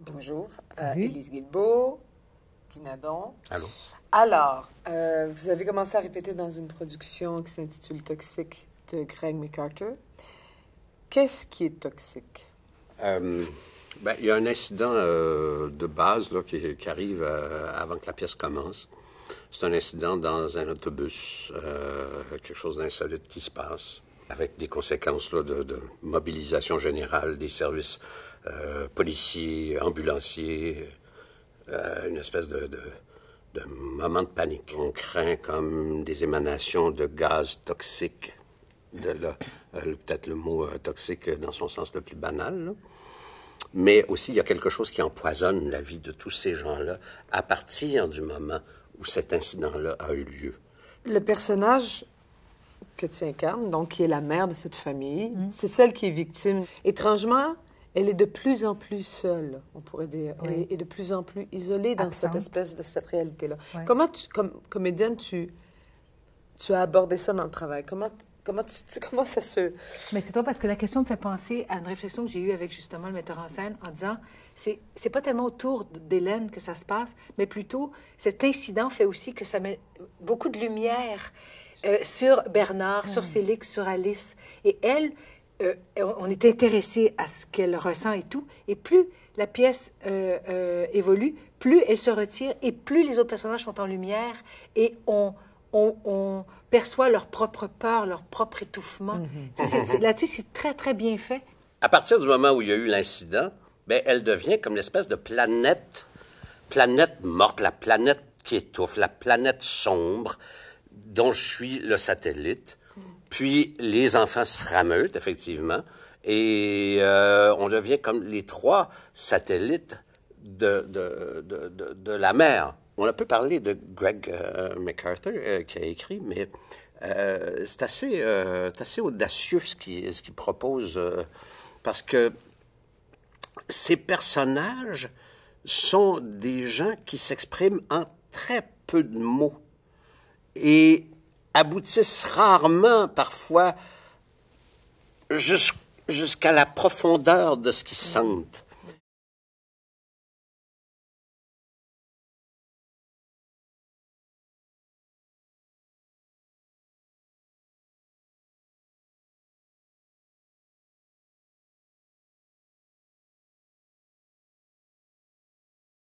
Bonjour, euh, Élise Guilbeault, Guinadon. Allô. Alors, euh, vous avez commencé à répéter dans une production qui s'intitule Toxique de Greg McArthur. Qu'est-ce qui est toxique? Euh, ben, il y a un incident euh, de base qui, qui, arrive avant que la pièce commence. C'est un incident dans un autobus, quelque chose d'insolite qui se passe avec des conséquences de, mobilisation générale des services euh, policiers, ambulanciers, euh, une espèce de, de, moment de panique. On craint comme des émanations de gaz toxiques, de euh, peut-être le mot toxique dans son sens le plus banal. Mais aussi, il y a quelque chose qui empoisonne la vie de tous ces gens-là à partir du moment où cet incident-là a eu lieu. Le personnage que tu incarnes, donc qui est la mère de cette famille, mm. c'est celle qui est victime. Étrangement, elle est de plus en plus seule, on pourrait dire, et, de plus en plus isolée dans cette espèce de cette réalité-là. Comment, comme comédienne, tu, tu as abordé ça dans le travail? Comment, comment, tu, comment ça se... Mais c'est pas parce que la question me fait penser à une réflexion que j'ai eue avec justement le metteur en scène en disant, c'est, c'est pas tellement autour d'Hélène que ça se passe, mais plutôt cet incident fait aussi que ça met beaucoup de lumière euh, sur Bernard, sur mm. Félix, sur Alice. Et elle, euh, on est intéressé à ce qu'elle ressent et tout. Et plus la pièce euh, évolue, plus elle se retire et plus les autres personnages sont en lumière et on, perçoit leur propre peur, leur propre étouffement. Mm-hmm. Là-dessus, c'est très, très bien fait. À partir du moment où il y a eu l'incident, ben elle devient comme l'espèce de planète, planète morte, la planète qui étouffe, la planète sombre, dont je suis le satellite. Puis les enfants se rameutent, effectivement, et euh, on devient comme les trois satellites de, de, de, la mer. On a peu parlé de Greg euh, MacArthur euh, qui a écrit, mais c'est assez, assez, audacieux ce qu'il qui propose, parce que ces personnages sont des gens qui s'expriment en très peu de mots et aboutissent rarement parfois jusqu'à la profondeur de ce qu'ils sentent.